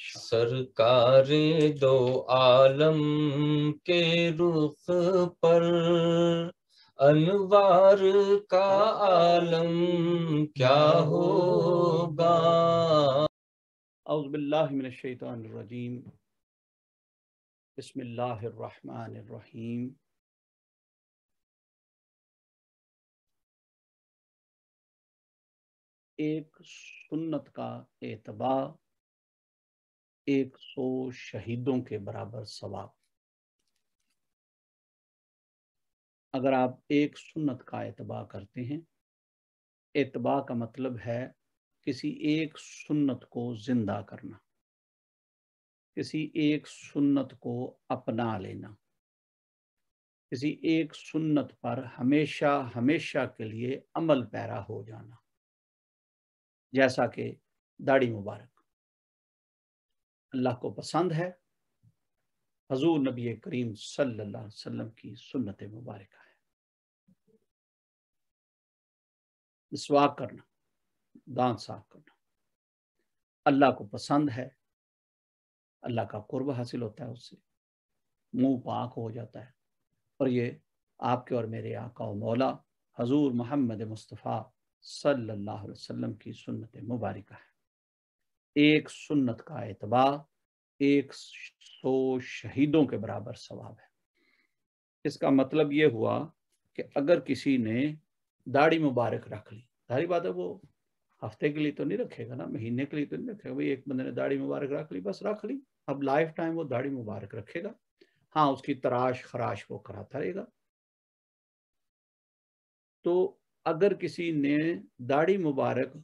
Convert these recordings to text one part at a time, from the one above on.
सरकार दो आलम के रुख पर अनवार का आलम क्या होगा अज़बिल्लाशैतरजीम बसमीम एक सुन्नत का एतबा एक सौ शहीदों के बराबर सवाब अगर आप एक सुन्नत का एतबा करते हैं एतबा का मतलब है किसी एक सुन्नत को जिंदा करना किसी एक सुन्नत को अपना लेना किसी एक सुन्नत पर हमेशा हमेशा के लिए अमल पैरा हो जाना जैसा कि दाढ़ी मुबारक अल्लाह को पसंद है हजूर नबी करीम सल्लाम की सुन्नत मुबारक है मिसवाक करना दान साफ करना अल्लाह को पसंद है अल्लाह का कुर्ब हासिल होता है उससे मुंह पाक हो जाता है और ये आपके और मेरे आका मौला हजूर मोहम्मद मुस्तफ़ा सल्लल्लाहु अलैहि वसल्लम की सुन्नत मुबारक है एक सुन्नत का एतबा एक सौ शहीदों के बराबर सवाब है इसका मतलब ये हुआ कि अगर किसी ने दाढ़ी मुबारक रख ली सारी बात है वो हफ्ते के लिए तो नहीं रखेगा ना महीने के लिए तो नहीं रखेगा भाई एक बंदे ने दाढ़ी मुबारक रख ली बस रख ली अब लाइफ टाइम वो दाढ़ी मुबारक रखेगा हाँ उसकी तराश खराश वो कराता रहेगा तो अगर किसी ने दाढ़ी मुबारक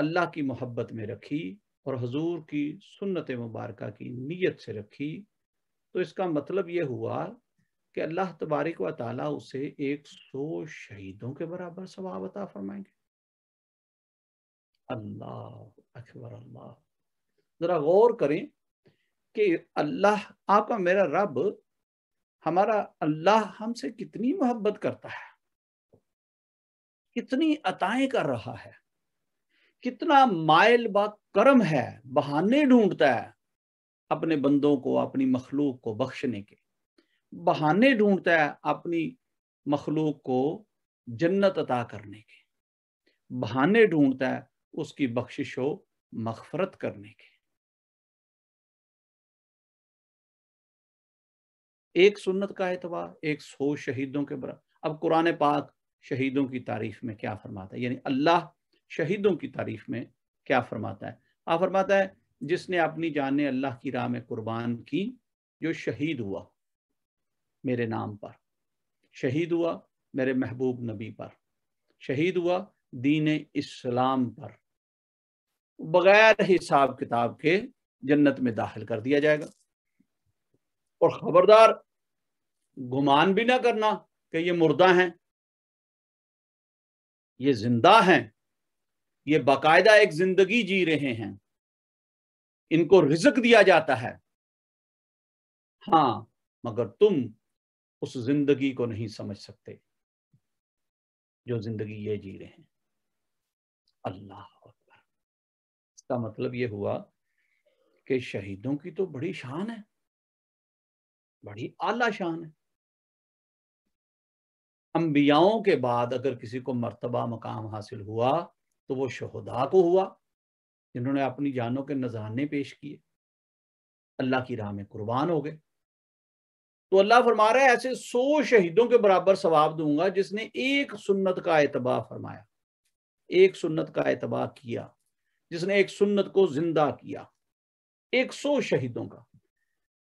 अल्लाह की मोहब्बत में रखी और हजूर की सुन्नत मुबारक की नीयत से रखी तो इसका मतलब ये हुआ कि अल्लाह तबारक व ताली उसे एक सौ शहीदों के बराबर सवाब अता फरमाएंगे अल्लाह अकबर अल्लाह ज़रा गौर करें कि अल्लाह आपका मेरा रब हमारा अल्लाह हमसे कितनी मोहब्बत करता है कितनी अताएं कर रहा है कितना मायल बा कर्म है बहाने ढूंढता है अपने बंदों को अपनी मखलूक को बख्शने के बहाने ढूंढता है अपनी मखलूक को जन्नत अता करने के बहाने ढूंढता है उसकी बख्शिश हो मगफरत करने के एक सुन्नत का एतवा एक सो शहीदों के बरा अब कुरान पाक शहीदों की तारीफ में क्या फरमाता है यानी अल्लाह शहीदों की तारीफ में क्या फरमाता है आ हाँ, फरमाता है जिसने अपनी जान अल्लाह की राह में कुर्बान की जो शहीद हुआ मेरे नाम पर शहीद हुआ मेरे महबूब नबी पर शहीद हुआ दीन इस्लाम पर बगैर हिसाब किताब के जन्नत में दाखिल कर दिया जाएगा और खबरदार गुमान भी ना करना कि ये मुर्दा हैं ये जिंदा हैं ये बाकायदा एक जिंदगी जी रहे हैं इनको रिजक दिया जाता है हाँ मगर तुम उस जिंदगी को नहीं समझ सकते जो जिंदगी ये जी रहे हैं अल्लाह इसका मतलब ये हुआ कि शहीदों की तो बड़ी शान है बड़ी आला शान है अंबियाओं के बाद अगर किसी को मर्तबा मकाम हासिल हुआ तो वो शहदा को हुआ जिन्होंने अपनी जानों के नजराने पेश किए अल्लाह की राह में कुर्बान हो गए तो अल्लाह फरमा रहा है ऐसे सौ शहीदों के बराबर सवाब दूंगा जिसने एक सुन्नत का एतबा फरमाया एक सुन्नत का एतबा किया जिसने एक सुन्नत को जिंदा किया एक सौ शहीदों का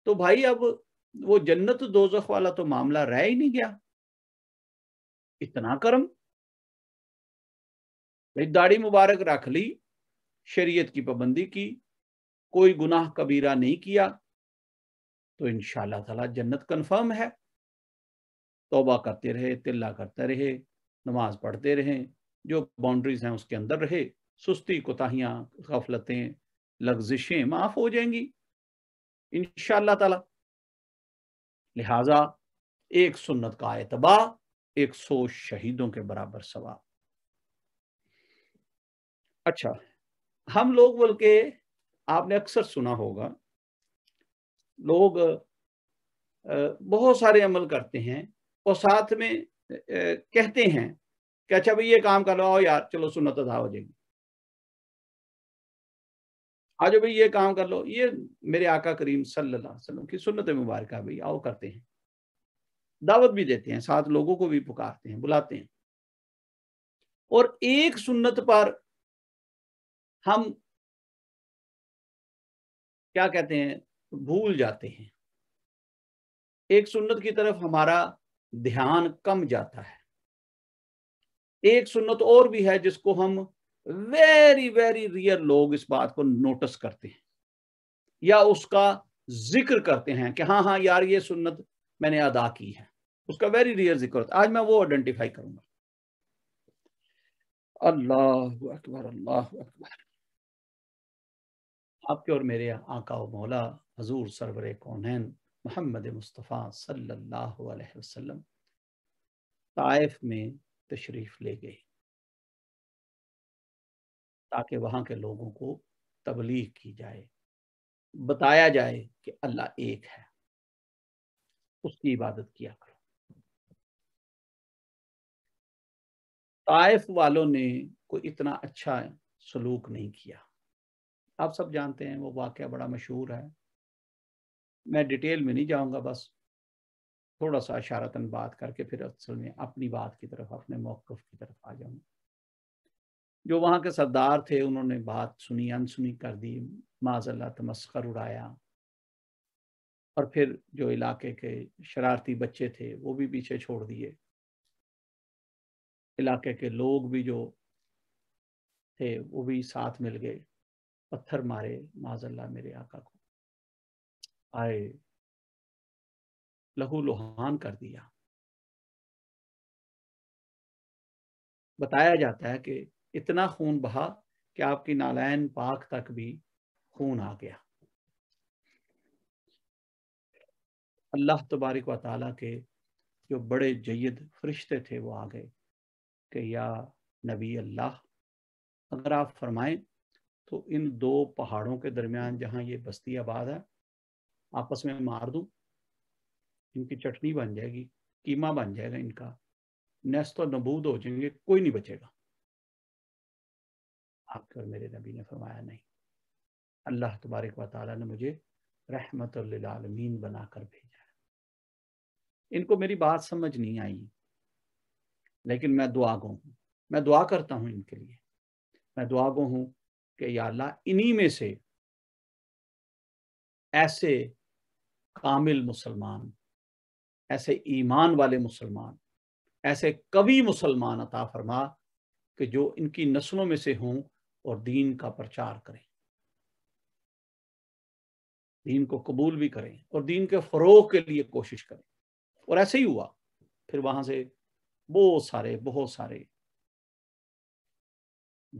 तो भाई अब वो जन्नत दोजख वाला तो मामला रह ही नहीं गया इतना कर्म भाई दाढ़ी मुबारक रख ली शरीयत की पाबंदी की कोई गुनाह कबीरा नहीं किया तो इन तला जन्नत कन्फर्म है तोबा करते रहे तिल्ला करते रहे नमाज पढ़ते रहे जो बाउंड्रीज हैं उसके अंदर रहे सुस्ती कोताहियाँ गफलतें लग्जिशें माफ़ हो जाएंगी इन तला लिहाजा एक सुन्नत का एतबा एक सौ शहीदों के बराबर सवाब अच्छा हम लोग बोल के आपने अक्सर सुना होगा लोग बहुत सारे अमल करते हैं और साथ में कहते हैं कि अच्छा भाई ये काम करवाओ यार चलो सुनत अदा हो जाएगी आज भाई ये काम कर लो ये मेरे आका करीम सल्लल्लाहु अलैहि वसल्लम की सुन्नत मुबारक भाई आओ करते हैं दावत भी देते हैं साथ लोगों को भी पुकारते हैं बुलाते हैं और एक सुन्नत पर हम क्या कहते हैं भूल जाते हैं एक सुन्नत की तरफ हमारा ध्यान कम जाता है एक सुन्नत और भी है जिसको हम वेरी वेरी रियर लोग इस बात को नोटिस करते हैं या उसका जिक्र करते हैं कि हाँ हाँ यार ये सुन्नत मैंने अदा की है उसका वेरी रियर जिक्र होता आज मैं वो आइडेंटिफाई करूंगा अल्लाह अकबर अल्लाह अकबर आपके और मेरे आका मौला हजूर सरवर कौनैन मोहम्मद मुस्तफ़ा सल्लल्लाहु अलैहि वसल्लम ताइफ में तशरीफ़ ले गए ताकि वहाँ के लोगों को तबलीग की जाए बताया जाए कि अल्लाह एक है उसकी इबादत किया करो ताइफ वालों ने कोई इतना अच्छा सलूक नहीं किया आप सब जानते हैं वो वाक्य बड़ा मशहूर है मैं डिटेल में नहीं जाऊँगा बस थोड़ा सा इशारतन बात करके फिर असल में अपनी बात की तरफ अपने मौक़ की तरफ आ जाऊंगा जो वहाँ के सरदार थे उन्होंने बात सुनी अनसुनी कर दी माजल्ला तमस्कर उड़ाया और फिर जो इलाके के शरारती बच्चे थे वो भी पीछे छोड़ दिए इलाके के लोग भी जो थे वो भी साथ मिल गए पत्थर मारे माजल्ला मेरे आका को आए लहू लुहान कर दिया बताया जाता है कि इतना खून बहा कि आपकी नालायन पाक तक भी खून आ गया अल्लाह तबारिक वाली के जो बड़े जयद फरिश्ते थे वो आ गए कि या नबी अल्लाह अगर आप फरमाएं तो इन दो पहाड़ों के दरमियान जहाँ ये बस्ती आबाद है आपस में मार दूँ इनकी चटनी बन जाएगी कीमा बन जाएगा इनका नस्त और नबूद हो जाएंगे कोई नहीं बचेगा आकर मेरे नबी ने फरमाया नहीं अल्लाह तबारक वाली ने मुझे रहमत आलमीन बनाकर भेजा है इनको मेरी बात समझ नहीं आई लेकिन मैं दुआ गो हूँ मैं दुआ करता हूँ इनके लिए मैं दुआ गो हूँ कि या अल्लाह इन्हीं में से ऐसे कामिल मुसलमान ऐसे ईमान वाले मुसलमान ऐसे कवि मुसलमान अता फरमा कि जो इनकी नस्लों में से हों और दीन का प्रचार करें दीन को कबूल भी करें और दीन के फ़रोग के लिए कोशिश करें और ऐसे ही हुआ फिर वहां से बहुत सारे बहुत सारे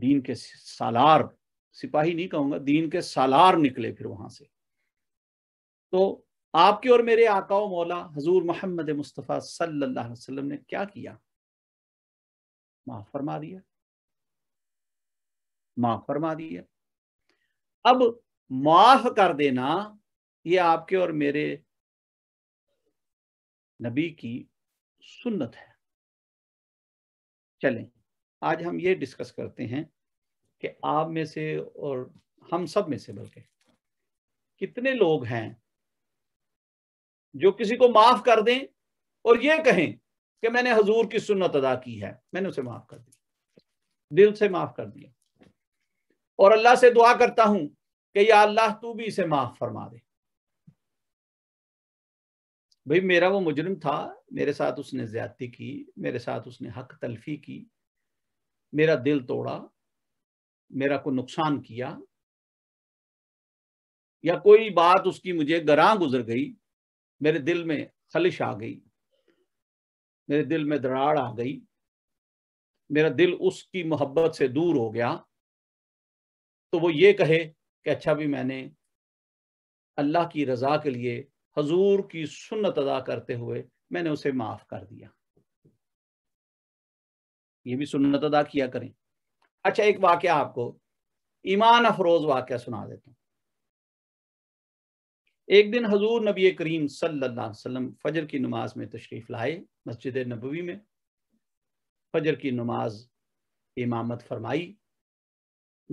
दीन के सालार सिपाही नहीं कहूंगा दीन के सालार निकले फिर वहां से तो आपके और मेरे आकाओ मौला हजूर मोहम्मद मुस्तफ़ा सल्लल्लाहु अलैहि वसल्लम ने क्या किया माफ फरमा दिया माफ फरमा दिया अब माफ कर देना ये आपके और मेरे नबी की सुन्नत है चलें आज हम ये डिस्कस करते हैं कि आप में से और हम सब में से बल्कि कितने लोग हैं जो किसी को माफ कर दें और ये कहें कि मैंने हजूर की सुन्नत अदा की है मैंने उसे माफ कर दिया दिल से माफ कर दिया और अल्लाह से दुआ करता हूं कि या अल्लाह तू भी इसे माफ फरमा दे भाई मेरा वो मुजरिम था मेरे साथ उसने ज्यादती की मेरे साथ उसने हक तलफी की मेरा दिल तोड़ा मेरा को नुकसान किया या कोई बात उसकी मुझे गरा गुजर गई मेरे दिल में खलिश आ गई मेरे दिल में दराड़ आ गई मेरा दिल उसकी मोहब्बत से दूर हो गया तो वो ये कहे कि अच्छा भी मैंने अल्लाह की रजा के लिए हजूर की सुन्नत अदा करते हुए मैंने उसे माफ कर दिया ये भी सुन्नत अदा किया करें अच्छा एक वाक्य आपको ईमान अफरोज वाक्य सुना देता हूँ एक दिन हजूर नबी करीम सल्लल्लाहु अलैहि वसल्लम फजर की नमाज में तशरीफ़ लाए मस्जिद नबवी में फजर की नमाज इमामत फरमाई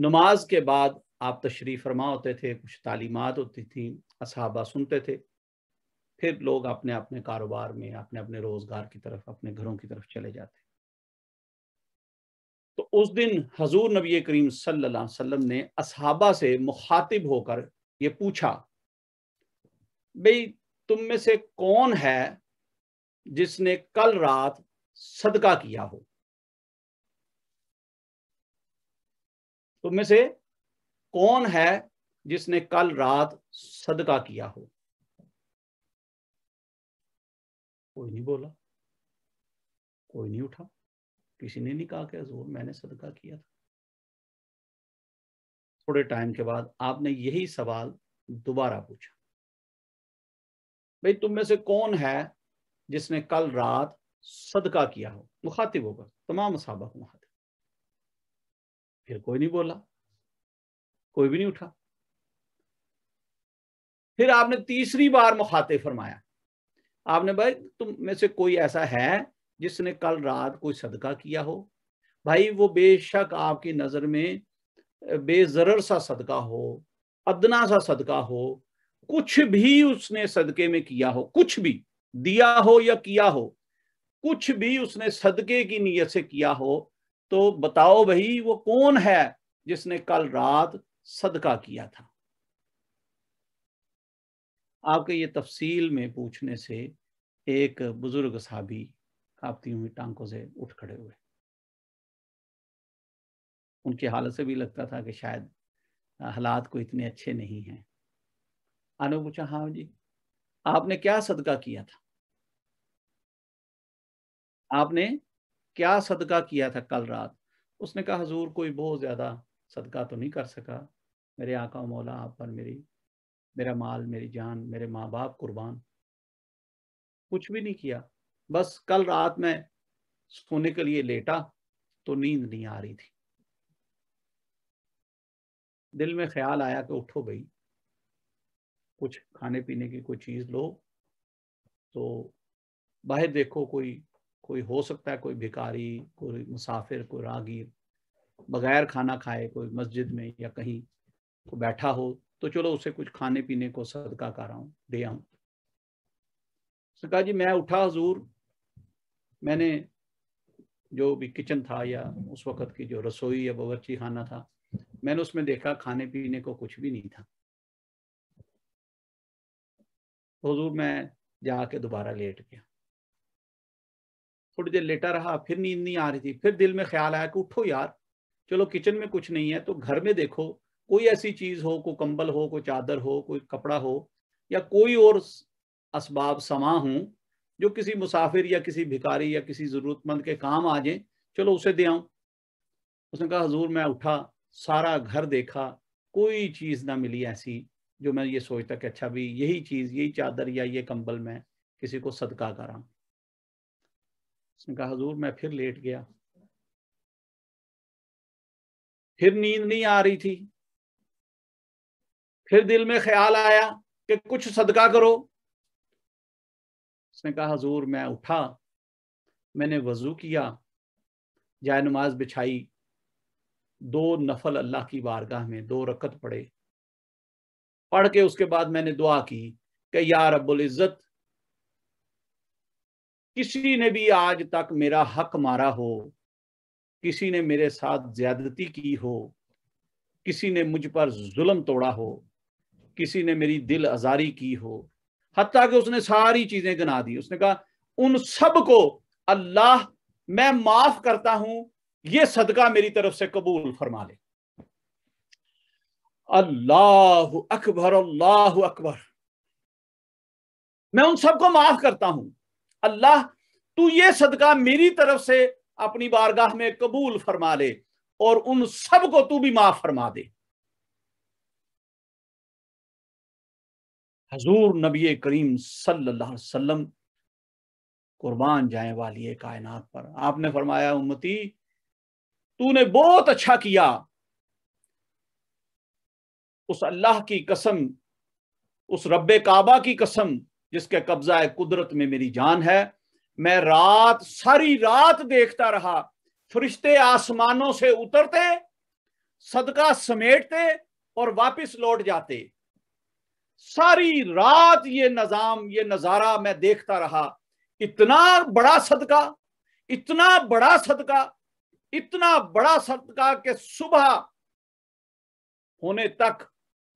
नमाज के बाद आप तशरीफ़ फरमा होते थे कुछ तालीमत होती थी असहाबा सुनते थे फिर लोग अपने अपने कारोबार में अपने अपने रोज़गार की तरफ अपने घरों की तरफ चले जाते तो उस दिन हजूर नबी करीम सल्लाम ने असहाबा से मुखातिब होकर ये पूछा भाई तुम में से कौन है जिसने कल रात सदका किया हो तुम में से कौन है जिसने कल रात सदका किया हो कोई नहीं बोला कोई नहीं उठा किसी ने नहीं कहा कि हजूर मैंने सदका किया था थोड़े टाइम के बाद आपने यही सवाल दोबारा पूछा भाई तुम में से कौन है जिसने कल रात सदका किया हो मुखातिब होगा तमाम सहाबा को मुखातिब फिर कोई नहीं बोला कोई भी नहीं उठा फिर आपने तीसरी बार मुखातिब फरमाया आपने भाई तुम में से कोई ऐसा है जिसने कल रात कोई सदका किया हो भाई वो बेशक आपकी नज़र में बेजर सा सदका हो अदना सा सदका हो कुछ भी उसने सदके में किया हो कुछ भी दिया हो या किया हो कुछ भी उसने सदके की नीयत से किया हो तो बताओ भाई वो कौन है जिसने कल रात सदका किया था आपके ये तफसील में पूछने से एक बुजुर्ग साहबी हाफती हुई टांकों से उठ खड़े हुए उनकी हालत से भी लगता था कि शायद हालात को इतने अच्छे नहीं हैं आने पूछा हाँ जी आपने क्या सदका किया था आपने क्या सदका किया था कल रात उसने कहा हजूर कोई बहुत ज्यादा सदका तो नहीं कर सका मेरे आका मौला आप पर मेरी मेरा माल मेरी जान मेरे माँ बाप कुर्बान कुछ भी नहीं किया बस कल रात में सोने के लिए लेटा तो नींद नहीं आ रही थी दिल में ख्याल आया कि उठो भाई कुछ खाने पीने की कोई चीज़ लो तो बाहर देखो कोई कोई हो सकता है कोई भिकारी कोई मुसाफिर कोई रागीर बगैर खाना खाए कोई मस्जिद में या कहीं को बैठा हो तो चलो उसे कुछ खाने पीने को सदका कराऊं दे आऊं उसने कहा जी मैं उठा हजूर मैंने जो भी किचन था या उस वक़्त की जो रसोई या बावरची खाना था मैंने उसमें देखा खाने पीने को कुछ भी नहीं था हजूर मैं जाके दोबारा लेट गया थोड़ी देर लेटा रहा फिर नींद नहीं आ रही थी फिर दिल में ख्याल आया कि उठो यार चलो किचन में कुछ नहीं है तो घर में देखो कोई ऐसी चीज़ हो कोई कंबल हो कोई चादर हो कोई कपड़ा हो या कोई और असबाब समा हूं जो किसी मुसाफिर या किसी भिकारी या किसी ज़रूरतमंद के काम आ जाए चलो उसे दे आऊं उसने कहा हजूर मैं उठा सारा घर देखा कोई चीज़ ना मिली ऐसी जो मैं ये सोचता कि अच्छा भी यही चीज़ यही चादर या ये कंबल मैं किसी को सदका करा उसने कहा हजूर मैं फिर लेट गया फिर नींद नहीं आ रही थी फिर दिल में ख्याल आया कि कुछ सदका करो उसने कहा हजूर मैं उठा मैंने वज़ू किया जाय नमाज बिछाई दो नफल अल्लाह की बारगाह में दो रकत पढ़े पढ़ के उसके बाद मैंने दुआ की कि या रब्बुल इज़्ज़त किसी ने भी आज तक मेरा हक मारा हो किसी ने मेरे साथ ज्यादती की हो किसी ने मुझ पर जुल्म तोड़ा हो किसी ने मेरी दिल आज़ारी की हो हती कि उसने सारी चीजें गिना दी उसने कहा उन सब को अल्लाह मैं माफ करता हूं ये सदका मेरी तरफ से कबूल फरमा ले अल्लाह अकबर अल्लाह अकबर मैं उन सबको माफ करता हूं अल्लाह तू ये सदका मेरी तरफ से अपनी बारगाह में कबूल फरमा ले और उन सबको तू भी माफ फरमा दे हजूर नबी करीम सल्लल्लाहु अलैहि वसल्लम कुर्बान जाए वाली कायनात पर आपने फरमाया उम्मती तूने बहुत अच्छा किया उस अल्लाह की कसम उस रब काबा की कसम जिसके कब्जा कुदरत में मेरी जान है मैं रात सारी रात देखता रहा फरिश्ते आसमानों से उतरते सदका समेटते और वापस लौट जाते सारी रात ये निजाम ये नज़ारा मैं देखता रहा इतना बड़ा सदका इतना बड़ा सदका इतना बड़ा सदका के सुबह होने तक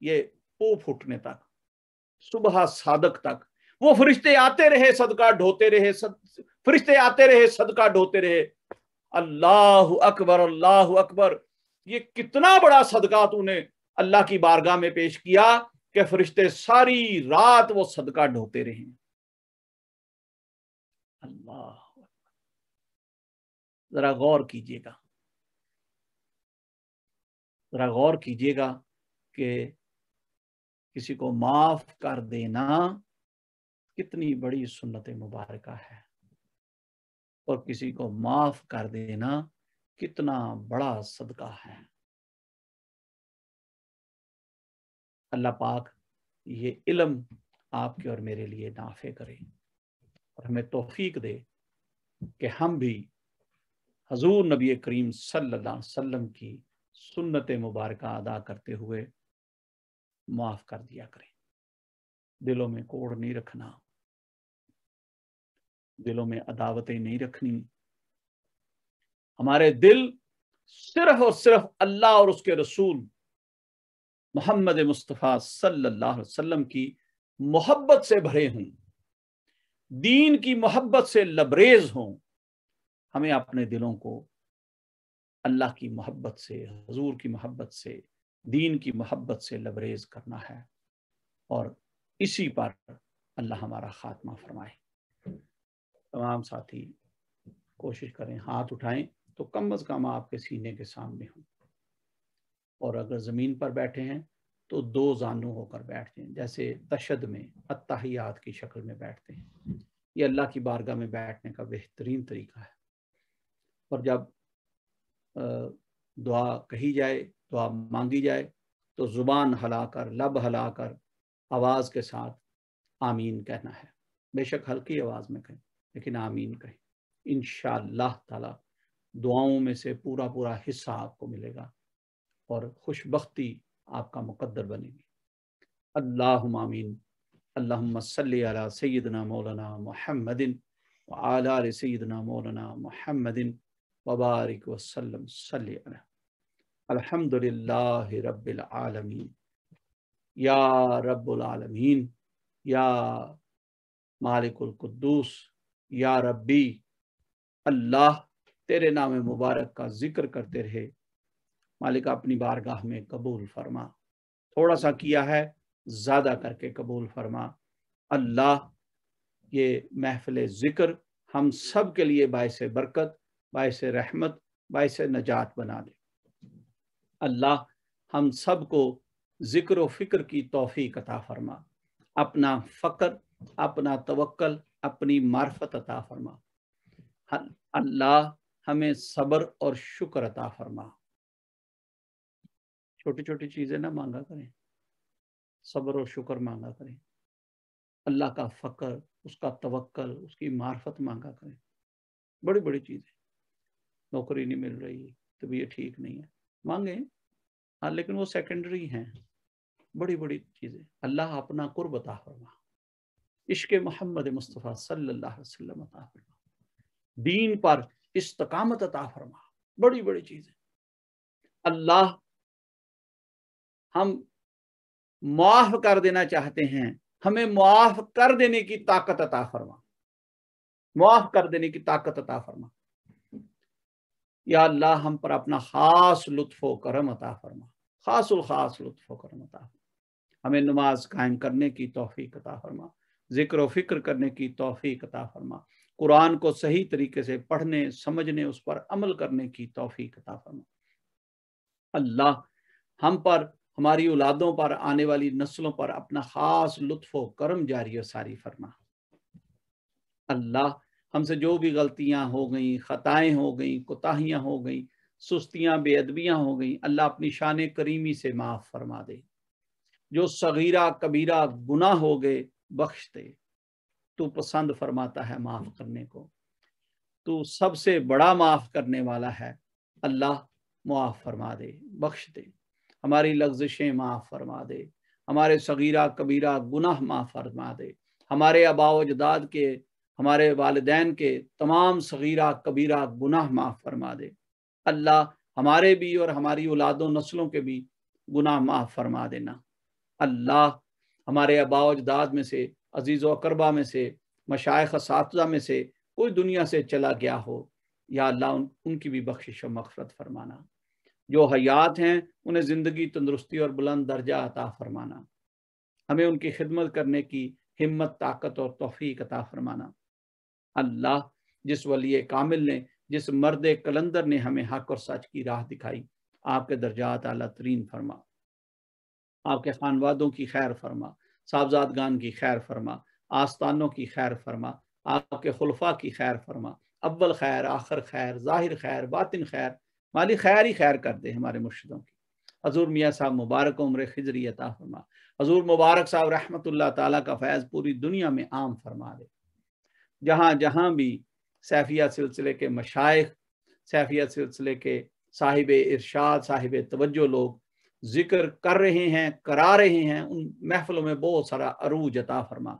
ये पू फूटने तक सुबह सादक तक वो फरिश्ते आते रहे सदका ढोते रहे सद फरिश्ते आते रहे सदका ढोते रहे अल्लाह अकबर अल्लाह अकबर ये कितना बड़ा सदका तूने अल्लाह की बारगाह में पेश किया के फरिश्ते सारी रात वो सदका ढोते रहे अल्लाह जरा गौर कीजिएगा जरा गौर कीजिएगा कि किसी को माफ कर देना कितनी बड़ी सुन्नत मुबारक है और किसी को माफ कर देना कितना बड़ा सदका है अल्लाह पाक ये इलम आपके और मेरे लिए नाफे करे और हमें तोफीक दे कि हम भी हजूर नबी करीम सल्लल्लाहु अलैहि वसल्लम की सुन्नत मुबारक अदा करते हुए माफ़ कर दिया करें दिलों में कोड़ नहीं रखना दिलों में अदावतें नहीं रखनी हमारे दिल सिर्फ और सिर्फ अल्लाह और उसके रसूल मोहम्मद मुस्तफ़ा सल्लल्लाहु अलैहि वसल्लम की मोहब्बत से भरे हों दीन की मोहब्बत से लबरेज हों हमें अपने दिलों को अल्लाह की मोहब्बत से हजूर की मोहब्बत से दीन की मोहब्बत से लबरेज करना है और इसी पर अल्लाह हमारा खात्मा फरमाए तमाम साथी कोशिश करें हाथ उठाएं तो कम अज़ कम आपके सीने के सामने हों और अगर ज़मीन पर बैठे हैं तो दो जानू होकर बैठते हैं जैसे तशद में अत्ताहियात की शक्ल में बैठते हैं ये अल्लाह की बारगाह में बैठने का बेहतरीन तरीका है और जब दुआ कही जाए दुआ मांगी जाए तो ज़ुबान हलाकर लब हलाकर आवाज़ के साथ आमीन कहना है बेशक हल्की आवाज़ में कहें लेकिन आमीन कहें इन ताला दुआओं में से पूरा पूरा हिस्सा आपको मिलेगा और खुशबख्ती आपका मुकद्दर बनेगी अल्लाह मामीन अल्लाम सल सैदना मौलाना महमदिन आल सैदना मौलाना महमदिन वबारक वसलम सल अलहमदिल्ला रबालमीन या रबालमीन या मालिकुलकुद्दूस या रब्बी अल्लाह तेरे नाम मुबारक का जिक्र करते रहे मालिक अपनी बारगाह में कबूल फरमा थोड़ा सा किया है ज़्यादा करके कबूल फरमा अल्लाह ये महफिल ज़िक्र हम सब के लिए बायस बरकत बायस रहमत बायस नजात बना दे अल्लाह हम सब को ज़िक्र फ़िक्र की तोफ़ी अता फरमा अपना फ़क्र अपना तवक्ल अपनी मार्फत अता फरमा अल्लाह हमें सब्र और शुक्र अता फरमा छोटी छोटी चीज़ें ना मांगा करें सब्र और शुक्र मांगा करें अल्लाह का फकर उसका तवक्कल उसकी मार्फत मांगा करें बड़ी बड़ी चीज़ें नौकरी नहीं मिल रही तो भी ये ठीक नहीं है मांगे हाँ लेकिन वो सेकेंडरी हैं बड़ी बड़ी चीज़ें अल्लाह अपना कुर बता फरमा इश्क मोहम्मद मुस्तफ़ा सल्लल्लाहु अलैहि वसल्लम अता फरमा दीन पर इस्तकामत अता फरमा बड़ी बड़ी चीज़ें अल्लाह हम माफ कर देना चाहते हैं हमें मुआफ कर देने की ताकत अता फरमा मुआफ कर देने की ताकत अता फरमा या अल्लाह हम पर अपना खास लुत्फ करम अता फरमा खास खास लुत्फ करम अता फरमा हमें नमाज कायम करने की तोफीक अता फरमा जिक्र फिक्र करने की तोफ़ी अता फरमा कुरान को सही तरीके से पढ़ने समझने उस पर अमल करने की तोफीक अता फरमा अल्लाह हम पर हमारी औलादों पर आने वाली नस्लों पर अपना खास लुत्फ व करम जारी सारी फरमा अल्लाह हमसे जो भी गलतियां हो गई ख़ताएं हो गई कोताहियां हो गई सुस्तियां बेअदबियां हो गई अल्लाह अपनी शान करीमी से माफ़ फरमा दे जो सगीरा कबीरा गुना हो गए बख्श दे तू पसंद फरमाता है माफ़ करने को तू सबसे बड़ा माफ़ करने वाला है अल्लाह मुआफ़ फरमा दे बख्श दे हमारी लग्जिशें माफ़ फरमा दे हमारे सगीरा कबीरा गुनाह माफ़ फरमा दे हमारे आबाव अजदाद के हमारे वालदेन के तमाम सगीरा कबीरा गुनाह माफ़ फरमा दे अल्लाह हमारे भी और हमारी औलादों नस्लों के भी गुनाह माफ़ फरमा देना अल्लाह हमारे आबाव अजदाद में से अजीज़ अकरबा में से मशाइ इस में से कोई दुनिया से चला गया हो या अल्लाह उन, उनकी भी बख्शिश और मफरत फरमाना जो हयात हैं उन्हें ज़िंदगी तंदरुस्ती और बुलंद दर्जा अता फरमाना हमें उनकी खिदमत करने की हिम्मत ताकत और तोफ़ी अता फरमाना अल्लाह जिस वली कामिल ने जिस मर्द कलंदर ने हमें हक और सच की राह दिखाई आपके दर्जात अला तरीन फरमा आपके खानवादों की खैर फरमा साहबजादगान की खैर फरमा आस्तानों की खैर फरमा आपके खुलफा की खैर फरमा अव्वल खैर आखिर खैर ज़ाहिर खैर बातिन खैर माली खैर ही खैर कर दे हमारे मुर्शदों की हजूर मियाँ साहब मुबारक उम्र खिजरी अता फरमा हजूर मुबारक साहब रहमत ला का फैज़ पूरी दुनिया में आम फरमा दे जहाँ जहाँ भी सैफिया सिलसिले के मशाइ सैफिया सिलसिले के साहिब इरशाद साहिब तवज्जो लोग जिक्र कर रहे हैं करा रहे हैं उन महफलों में बहुत सारा अरूज अता फरमा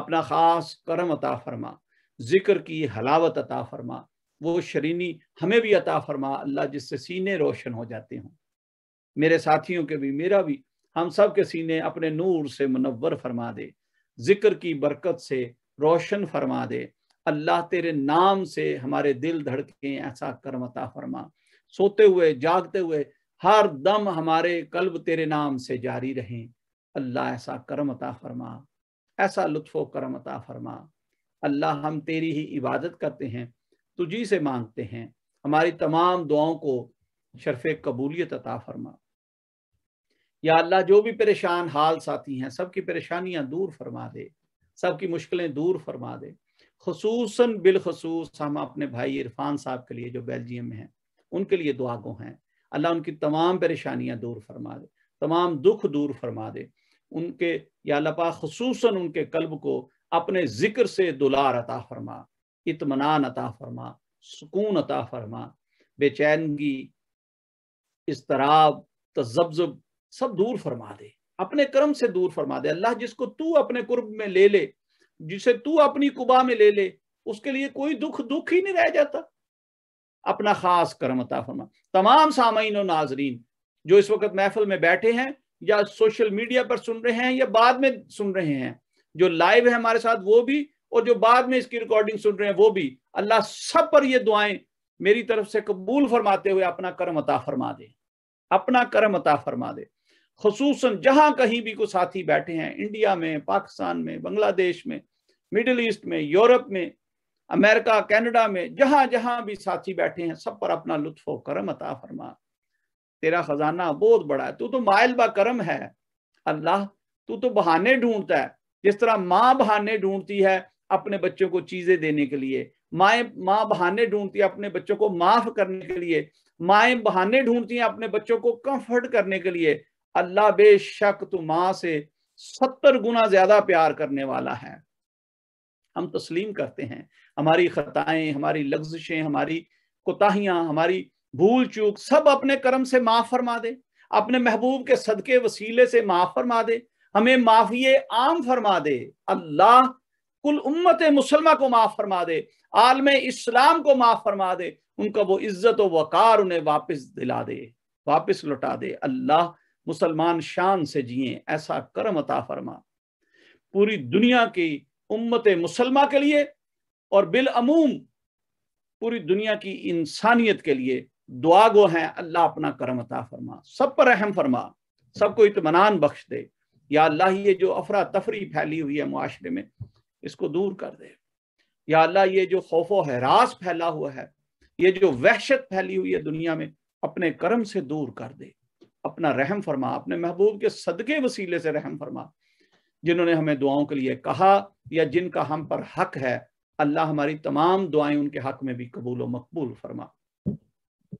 अपना ख़ास करम अता फरमा जिक्र की हलावत अता फरमा वो शरीनी हमें भी अता फरमा अल्लाह जिससे सीने रोशन हो जाते हों मेरे साथियों के भी मेरा भी हम सब के सीने अपने नूर से मुनवर फरमा दे जिक्र की बरकत से रोशन फरमा दे अल्लाह तेरे नाम से हमारे दिल धड़कें ऐसा करम अता फरमा सोते हुए जागते हुए हर दम हमारे कल्ब तेरे नाम से जारी रहें अल्लाह ऐसा करम अता फरमा ऐसा करम अता फरमा अल्लाह हम तेरी ही इबादत करते हैं तुझी से मांगते हैं हमारी तमाम दुआओं को शरफ कबूलियत अता फरमा या अल्लाह जो भी परेशान हाल साथी हैं सबकी परेशानियां दूर फरमा दे सबकी मुश्किलें दूर फरमा दे खसूस बिलखसूस हम अपने भाई इरफान साहब के लिए जो बेल्जियम में हैं उनके लिए दुआगो हैं अल्लाह उनकी तमाम परेशानियां दूर फरमा दे तमाम दुख दूर फरमा दे उनके या लपा खसूस उनके कल्ब को अपने जिक्र से दुलार अता फरमा इतमान अता फरमा सुकून अता फरमा बेचैनगी इसतराब तजब्जब सब दूर फरमा दे अपने कर्म से दूर फरमा दे अल्लाह जिसको तू अपने कुर्ब में ले ले जिसे तू अपनी कुबा में ले ले उसके लिए कोई दुख दुख ही नहीं रह जाता अपना खास करम अता फरमा तमाम सामीन और नाजरीन जो इस वक्त महफल में बैठे हैं या सोशल मीडिया पर सुन रहे हैं या बाद में सुन रहे हैं जो लाइव है हमारे साथ वो भी और जो बाद में इसकी रिकॉर्डिंग सुन रहे हैं वो भी अल्लाह सब पर ये दुआएं मेरी तरफ से कबूल फरमाते हुए अपना करम अता फरमा दे अपना करम अता फरमा दे खसूस जहां कहीं भी कुछ साथी बैठे हैं इंडिया में पाकिस्तान में बांग्लादेश में मिडिल ईस्ट में यूरोप में अमेरिका कैनेडा में जहां जहां भी साथी बैठे हैं सब पर अपना लुत्फ करम अता फरमा तेरा खजाना बहुत बड़ा है तू तो मायल बा करम है अल्लाह तू तो बहाने ढूंढता है जिस तरह माँ बहाने ढूंढती है अपने बच्चों को चीजें देने के लिए माए माँ बहाने ढूंढती है अपने बच्चों को माफ करने के लिए माए बहाने ढूंढती हैं अपने बच्चों को कंफर्ट करने के लिए अल्लाह बेशक तो माँ से सत्तर गुना ज्यादा प्यार करने वाला है हम तस्लीम करते हैं हमारी खताएं हमारी लफ्जिशें हमारी कोताहियां हमारी भूल चूक सब अपने कर्म से माफ फरमा दे अपने महबूब के सदके वसीले से माफ फरमा दे हमें माफिए आम फरमा दे अल्लाह कुल उम्मत मुसलमा को माफ़ फरमा दे आलम इस्लाम को माफ़ फरमा दे उनका वो इज्जत वकार उन्हें वापस दिला दे वापस लौटा दे अल्लाह मुसलमान शान से जिए ऐसा करम अता फरमा पूरी दुनिया की उम्मत मुसलमा के लिए और बिलअमूम पूरी दुनिया की इंसानियत के लिए दुआ गो हैं अल्लाह अपना करम अता फरमा सब पर रहम फरमा सबको इतमान बख्श दे या अल्लाह ये जो अफरा तफरी फैली हुई है माशरे में इसको दूर कर दे या अल्लाह ये जो खौफ हरास फैला हुआ है ये जो वहशत फैली हुई है दुनिया में अपने कर्म से दूर कर दे अपना रहम फरमा अपने महबूब के सदके वसीले से रहम फरमा जिन्होंने हमें दुआओं के लिए कहा या जिनका हम पर हक है अल्लाह हमारी तमाम दुआएं उनके हक में भी कबूल व मकबूल फरमा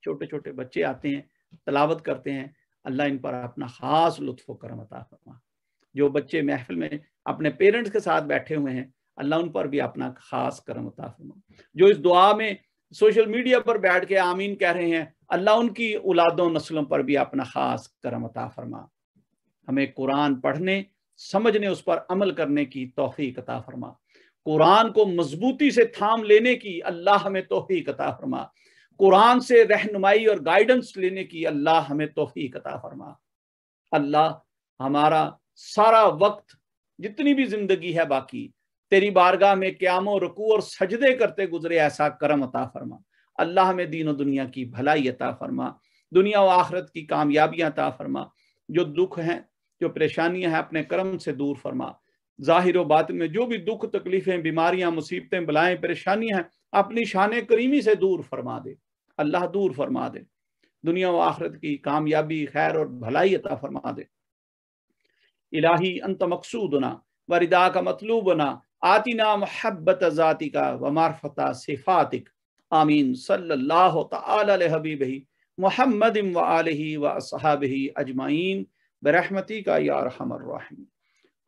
छोटे छोटे बच्चे आते हैं तलावत करते हैं अल्लाह इन पर अपना खास लुत्फ करम अता फरमा जो बच्चे महफिल में अपने पेरेंट्स के साथ बैठे हुए हैं अल्लाह उन पर भी अपना खास करम अता फरमा जो इस दुआ में सोशल मीडिया पर बैठ के आमीन कह रहे हैं अल्लाह उनकी औलादों नस्लों पर भी अपना खास करम अता फरमा हमें कुरान पढ़ने समझने उस पर अमल करने की तोफ़ी अता फरमा कुरान को मजबूती से थाम लेने की अल्लाह हमें तोफ़ी अता फरमा कुरान से रहनुमाई और गाइडेंस लेने की अल्लाह हमें तोफ़ी अता फरमा अल्लाह हमारा सारा वक्त जितनी भी जिंदगी है बाकी तेरी बारगाह में क्यामो रकू और सजदे करते गुजरे ऐसा करम अता फरमा अल्लाह में दीनों दुनिया की भलाई अता फरमा दुनिया व आखरत की कामयाबियाँ अता फरमा जो दुख हैं जो परेशानियां हैं अपने कर्म से दूर फरमा जाहिर व बात में जो भी दुख तकलीफें बीमारियां मुसीबतें बलाएं परेशानियां हैं अपनी शान करीमी से दूर फरमा दे अल्लाह दूर फरमा दे दुनिया व आखरत की कामयाबी खैर और भलाई अता फरमा दे इलाही अंत मकसूदना वरिदा का मतलूबना आतिना महब्बत ज़ाति का व मार्फता सिफातिक आमीन सल्लल्लाहु ताला हबीब मोहम्मद व आलि व असहाब अजमाइन बरहमती का यारहमर्राहिम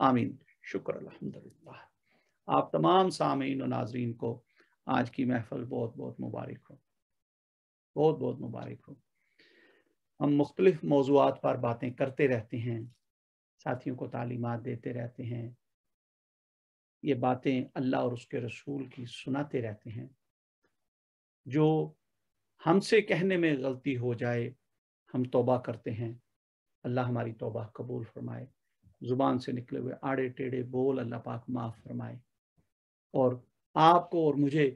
आमीन शुक्र अल्हम्दुलिल्लाह आप तमाम सामीन और नाजरीन को आज की महफल बहुत बहुत मुबारक हो बहुत बहुत मुबारक हो हम मुख्तलिफ़ मौजूद पर बातें करते रहते हैं साथियों को तालीमत देते रहते हैं ये बातें अल्लाह और उसके रसूल की सुनाते रहते हैं जो हमसे कहने में गलती हो जाए हम तोबा करते हैं अल्लाह हमारी तोबा कबूल फरमाए ज़ुबान से निकले हुए आड़े टेढ़े बोल अल्लाह पाक माफ़ फरमाए और आपको और मुझे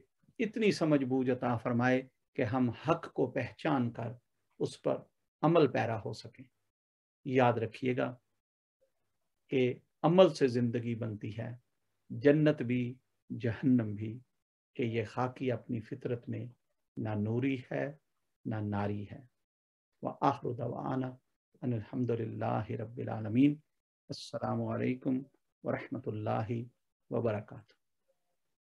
इतनी समझ बूझ अता फरमाए कि हम हक को पहचान कर उस पर अमल पैरा हो सकें याद रखिएगा के अमल से ज़िंदगी बनती है जन्नत भी जहन्नम भी कि ये खाकी अपनी फितरत में ना नूरी है ना नारी है व आखर दवाना अनहमदिल्ला रबालमीन अल्लाम वरहमल वबरकू